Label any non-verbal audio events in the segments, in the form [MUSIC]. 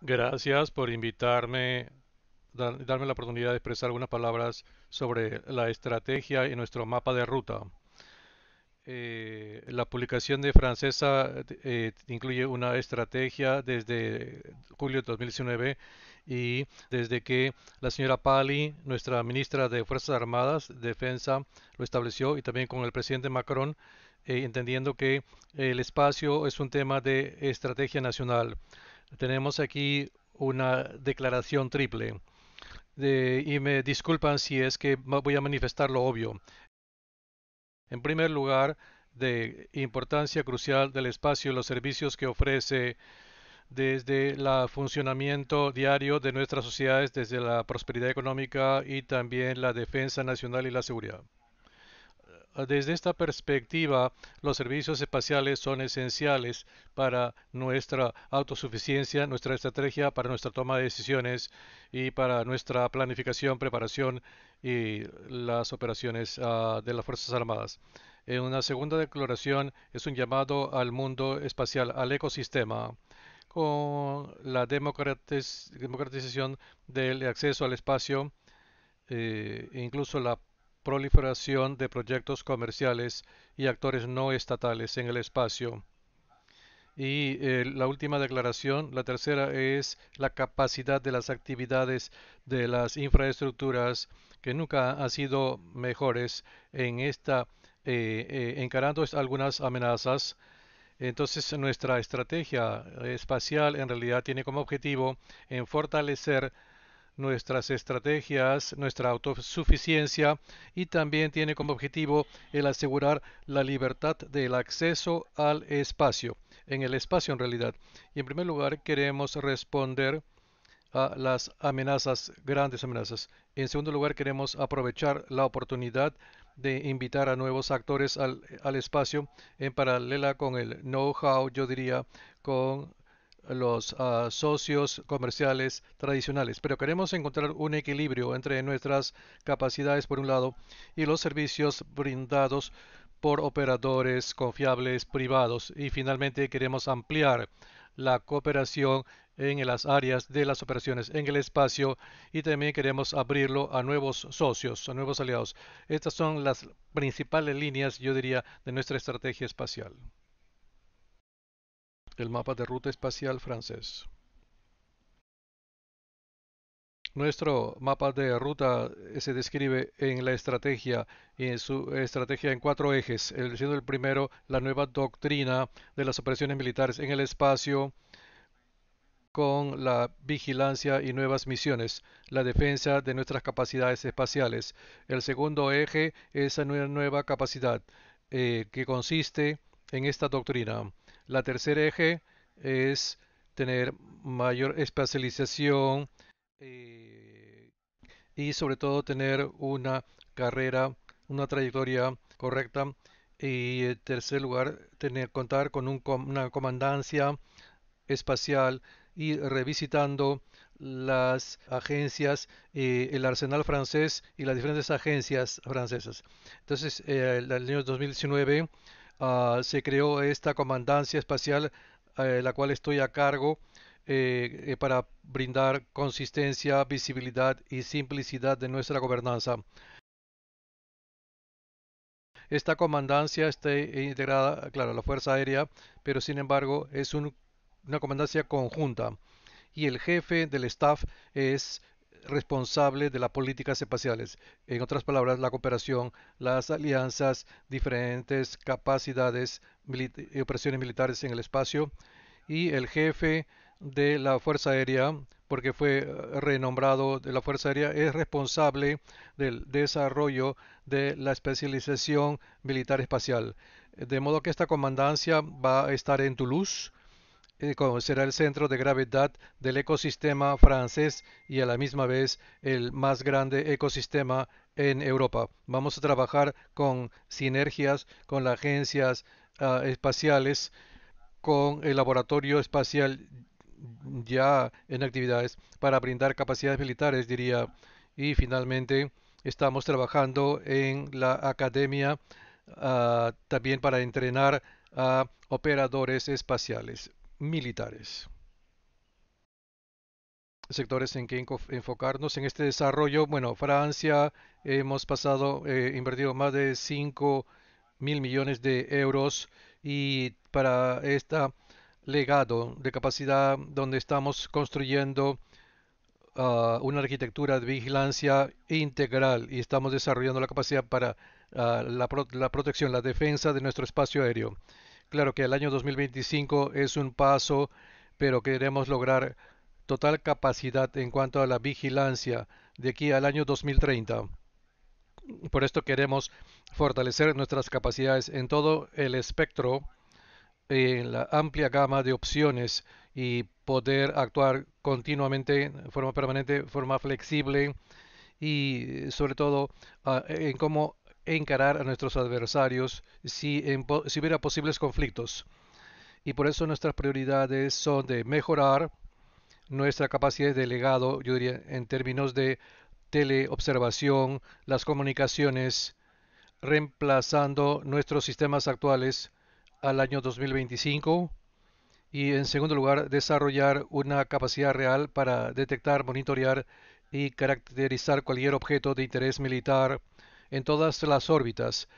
Gracias por invitarme, darme la oportunidad de expresar algunas palabras sobre la estrategia y nuestro mapa de ruta. Eh, la publicación de Francesa eh, incluye una estrategia desde julio de 2019 y desde que la señora Pali, nuestra ministra de Fuerzas Armadas, Defensa, lo estableció y también con el presidente Macron, eh, entendiendo que el espacio es un tema de estrategia nacional. Tenemos aquí una declaración triple. y me disculpan si es que voy a manifestar lo obvio. En primer lugar, de importancia crucial del espacio y los servicios que ofrece desde el funcionamiento diario de nuestras sociedades, desde la prosperidad económica y también la defensa nacional y la seguridad. Desde esta perspectiva, los servicios espaciales son esenciales para nuestra autosuficiencia, nuestra estrategia, para nuestra toma de decisiones y para nuestra planificación, preparación y las operaciones ah, de las Fuerzas Armadas. En una segunda declaración es un llamado al mundo espacial, al ecosistema con la democratización del acceso al espacio, eh, incluso la proliferación de proyectos comerciales y actores no estatales en el espacio. Y eh, la última declaración, la tercera, es la capacidad de las actividades de las infraestructuras que nunca han sido mejores en esta, eh, eh, encarando algunas amenazas. Entonces nuestra estrategia espacial en realidad tiene como objetivo en fortalecer nuestras estrategias, nuestra autosuficiencia y también tiene como objetivo el asegurar la libertad del acceso al espacio, en el espacio en realidad. Y en primer lugar queremos responder a las amenazas, grandes amenazas. En segundo lugar queremos aprovechar la oportunidad de invitar a nuevos actores al, al espacio en paralela con el know-how, yo diría, con los ah, socios comerciales tradicionales, pero queremos encontrar un equilibrio entre nuestras capacidades por un lado y los servicios brindados por operadores confiables privados y finalmente queremos ampliar la cooperación en las áreas de las operaciones en el espacio y también queremos abrirlo a nuevos socios, a nuevos aliados. Estas son las principales líneas, yo diría, de nuestra estrategia espacial el mapa de ruta espacial francés. Nuestro mapa de ruta eh, se describe en la estrategia y en su estrategia en cuatro ejes, el primero la nueva doctrina de las operaciones militares en el espacio con la vigilancia y nuevas misiones, la defensa de nuestras capacidades espaciales. El segundo eje es la nueva capacidad eh, que consiste en esta doctrina. La tercer eje es tener mayor especialización eh, y sobre todo tener una carrera, una trayectoria correcta. Y en eh, tercer lugar, tener, contar con una comandancia espacial y revisitando las agencias, eh, el arsenal francés y las diferentes agencias francesas. Entonces, el año 2019 Ah, se creó esta comandancia espacial, eh, la cual estoy a cargo eh, eh, para brindar consistencia, visibilidad y simplicidad de nuestra gobernanza. Esta comandancia está integrada, claro, a la Fuerza Aérea, pero sin embargo es una comandancia conjunta y el jefe del staff es responsable de las políticas espaciales. En otras palabras, la cooperación, las alianzas, diferentes capacidades, y operaciones militares en el espacio y el jefe de la Fuerza Aérea, porque fue eh, renombrado de la Fuerza Aérea, es responsable del desarrollo de la especialización militar espacial. De modo que esta comandancia va a estar en Toulouse eh, será el centro de gravedad del ecosistema francés y a la misma vez el más grande ecosistema en Europa. Vamos a trabajar con sinergias con las agencias ah, espaciales, con el laboratorio espacial ya en actividades para brindar capacidades militares, diría. Y finalmente, estamos trabajando en la academia ah, también para entrenar a operadores espaciales militares. Sectores en que enfocarnos en este desarrollo. Bueno, Francia, hemos pasado, eh, invertido más de cinco mil millones de euros y para este legado de capacidad donde estamos construyendo ah, una arquitectura de vigilancia integral y estamos desarrollando la capacidad para ah, la protección, la defensa de nuestro espacio aéreo. Claro que el año 2025 es un paso, pero queremos lograr total capacidad en cuanto a la vigilancia de aquí al año 2030. Por esto queremos fortalecer nuestras capacidades en todo el espectro, en la amplia gama de opciones y poder actuar continuamente, de forma permanente, forma flexible y sobre todo ah, en cómo encarar a nuestros adversarios si, hubiera posibles conflictos. Y por eso nuestras prioridades son de mejorar nuestra capacidad de legado, yo diría, en términos de teleobservación, las comunicaciones, reemplazando nuestros sistemas actuales al año 2025 y en segundo lugar desarrollar una capacidad real para detectar, monitorear y caracterizar cualquier objeto de interés militar en todas las órbitas,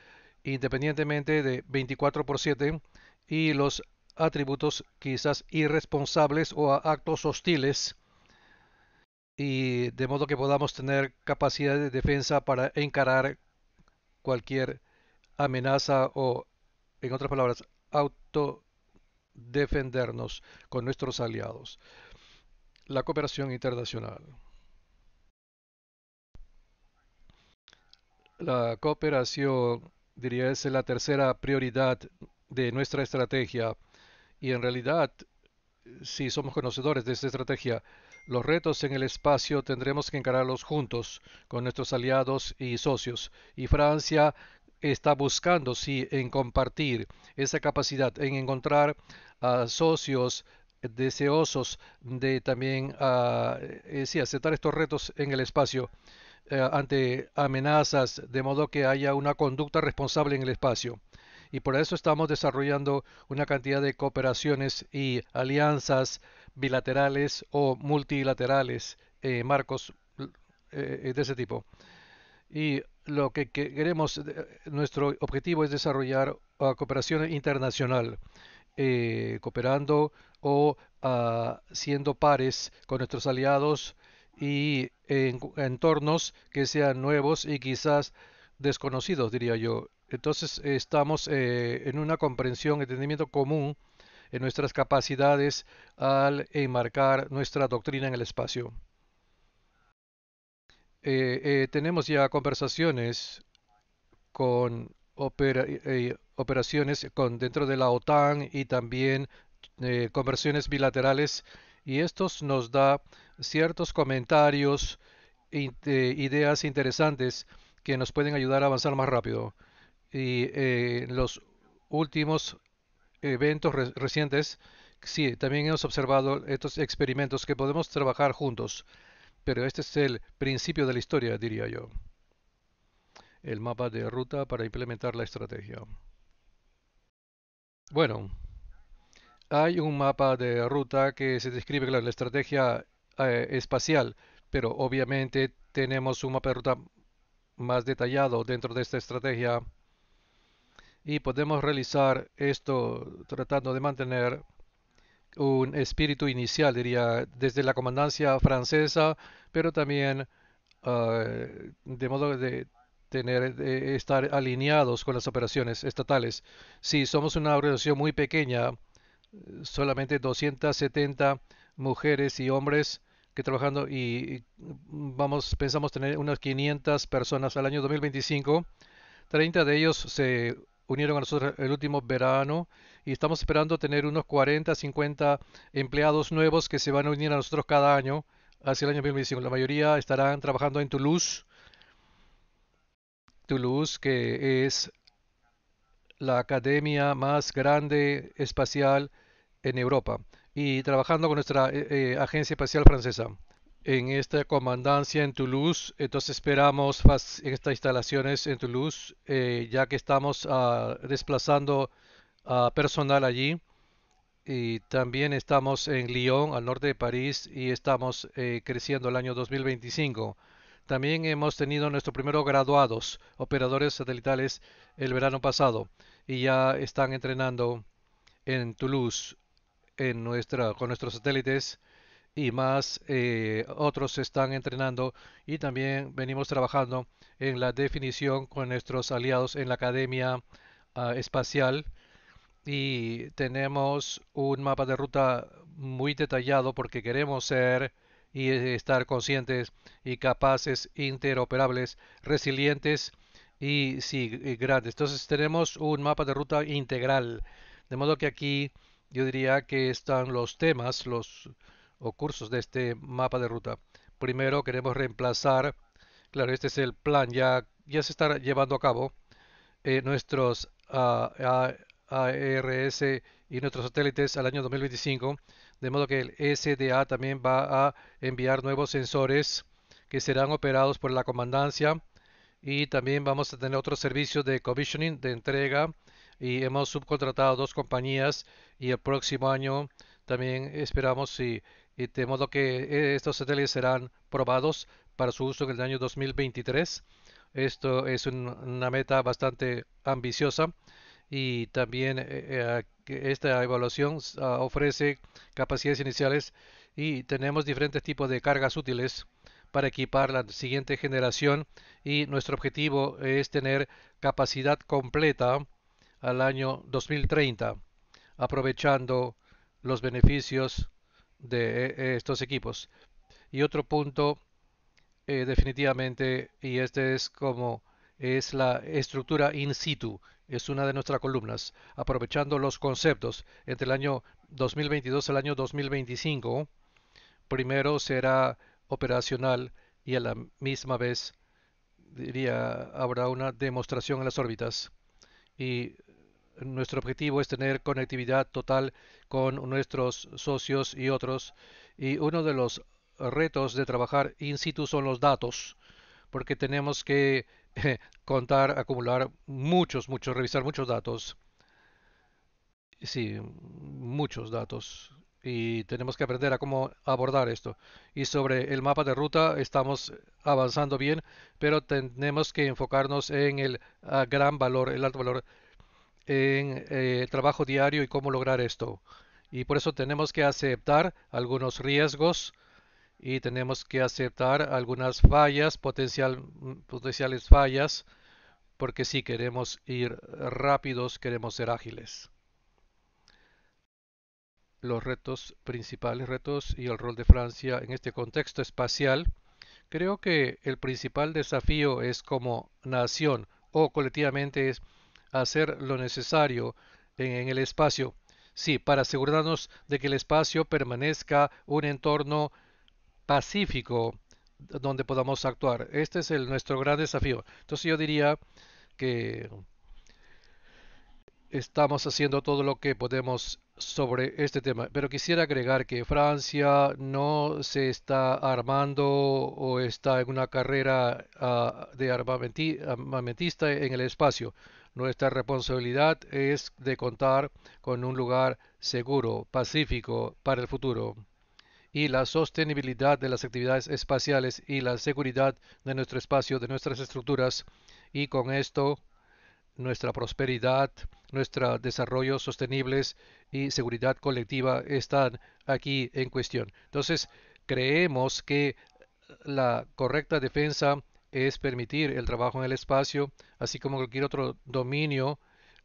independientemente de 24 por 7 y los atributos quizás irresponsables o actos hostiles, y de modo que podamos tener capacidad de defensa para encarar cualquier amenaza o, en otras palabras, autodefendernos con nuestros aliados. La cooperación internacional. la cooperación, diría, es la tercera prioridad de nuestra estrategia. Y en realidad, si somos conocedores de esta estrategia, los retos en el espacio tendremos que encararlos juntos con nuestros aliados y socios. Y Francia está buscando, sí, en compartir esa capacidad, en encontrar a socios deseosos de también a ah, eh, sí, aceptar estos retos en el espacio. Eh, ante amenazas, de modo que haya una conducta responsable en el espacio. Y por eso estamos desarrollando una cantidad de cooperaciones y alianzas bilaterales o multilaterales, eh, marcos eh, de ese tipo. Y lo que queremos, nuestro objetivo es desarrollar uh, cooperación internacional, cooperando o uh, siendo pares con nuestros aliados y en entornos que sean nuevos y quizás desconocidos, diría yo. Entonces estamos eh, en una comprensión, entendimiento común en nuestras capacidades al enmarcar nuestra doctrina en el espacio. Eh, eh, tenemos ya conversaciones con eh, operaciones con dentro de la OTAN y también conversaciones bilaterales y estos nos da ciertos comentarios, e ideas interesantes que nos pueden ayudar a avanzar más rápido. Y en eh, los últimos eventos recientes, sí, también hemos observado estos experimentos que podemos trabajar juntos, pero este es el principio de la historia, diría yo. El mapa de ruta para implementar la estrategia. Bueno hay un mapa de ruta que se describe la estrategia eh, espacial, pero obviamente tenemos un mapa de ruta más detallado dentro de esta estrategia y podemos realizar esto tratando de mantener un espíritu inicial, diría, desde la comandancia francesa, pero también eh, de modo de tener estar alineados con las operaciones estatales. Si somos una organización muy pequeña, solamente 270 mujeres y hombres que trabajando y vamos pensamos tener unas 500 personas al año 2025. 30 de ellos se unieron a nosotros el último verano y estamos esperando tener unos 40, 50 empleados nuevos que se van a unir a nosotros cada año hacia el año 2025. La mayoría estarán trabajando en Toulouse. Toulouse, que es la academia más grande espacial en Europa y trabajando con nuestra eh, eh, agencia espacial francesa en esta comandancia en Toulouse. Entonces esperamos estas instalaciones en Toulouse, eh, ya que estamos ah, desplazando ah, personal allí. Y también estamos en Lyon, al norte de París, y estamos creciendo el año 2025. También hemos tenido nuestros primeros graduados, operadores satelitales, el verano pasado y ya están entrenando en Toulouse con nuestros satélites y más eh, otros están entrenando y también venimos trabajando en la definición con nuestros aliados en la Academia ah, Espacial y tenemos un mapa de ruta muy detallado porque queremos ser y estar conscientes y capaces, interoperables, resilientes y sí, eh, grandes. Entonces tenemos un mapa de ruta integral. De modo que aquí yo diría que están los temas, los o cursos de este mapa de ruta. Primero queremos reemplazar, claro, este es el plan, ya, ya se está llevando a cabo eh, nuestros uh, ah, ARS y nuestros satélites al año 2025 de modo que el SDA también va a enviar nuevos sensores que serán operados por la comandancia y también vamos a tener otro servicio de commissioning, de entrega y hemos subcontratado dos compañías y el próximo año también esperamos y, y de modo que eh, estos satélites serán probados para su uso en el año 2023. Esto es una meta bastante ambiciosa y también eh, eh, esta evaluación ah, ofrece capacidades iniciales y tenemos diferentes tipos de cargas útiles para equipar la siguiente generación y nuestro objetivo es tener capacidad completa al año 2030 aprovechando los beneficios de eh, estos equipos y otro punto definitivamente y este es como es la estructura in situ, es una de nuestras columnas, aprovechando los conceptos entre el año 2022 al año 2025. Primero será operacional y a la misma vez diría habrá una demostración en las órbitas. Y nuestro objetivo es tener conectividad total con nuestros socios y otros. Y uno de los retos de trabajar in situ son los datos, porque tenemos que [LAUGHS] contar, acumular muchos, muchos, revisar muchos datos. Sí, muchos datos. Y tenemos que aprender a cómo abordar esto. Y sobre el mapa de ruta estamos avanzando bien, pero tenemos que enfocarnos en el ah, gran valor, el alto valor, en el eh, trabajo diario y cómo lograr esto. Y por eso tenemos que aceptar algunos riesgos y tenemos que aceptar algunas fallas, mm, potenciales fallas, porque si queremos ir rápidos, queremos ser ágiles. Los retos, principales retos y el rol de Francia en este contexto espacial. Creo que el principal desafío es como nación o colectivamente es hacer lo necesario en el espacio. Sí, para asegurarnos de que el espacio permanezca un entorno pacífico donde podamos actuar. Este es el, nuestro gran desafío. Entonces yo diría que estamos haciendo todo lo que podemos sobre este tema. Pero quisiera agregar que Francia no se está armando o está en una carrera ah, de armamentista en el espacio. Nuestra responsabilidad es de contar con un lugar seguro, pacífico para el futuro y la sostenibilidad de las actividades espaciales y la seguridad de nuestro espacio, de nuestras estructuras, y con esto nuestra prosperidad, nuestro desarrollo sostenibles y seguridad colectiva están aquí en cuestión. Entonces, creemos que la correcta defensa es permitir el trabajo en el espacio, así como cualquier otro dominio,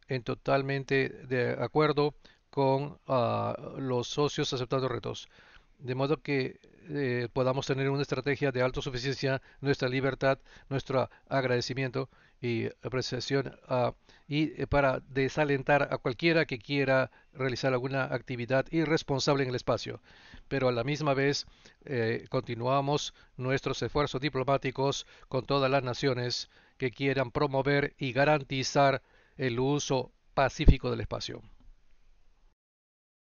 en totalmente de acuerdo con ah, los socios aceptando retos de modo que eh, podamos tener una estrategia de autosuficiencia, nuestra libertad, nuestro agradecimiento y apreciación ah, y eh, para desalentar a cualquiera que quiera realizar alguna actividad irresponsable en el espacio. Pero a la misma vez eh, continuamos nuestros esfuerzos diplomáticos con todas las naciones que quieran promover y garantizar el uso pacífico del espacio.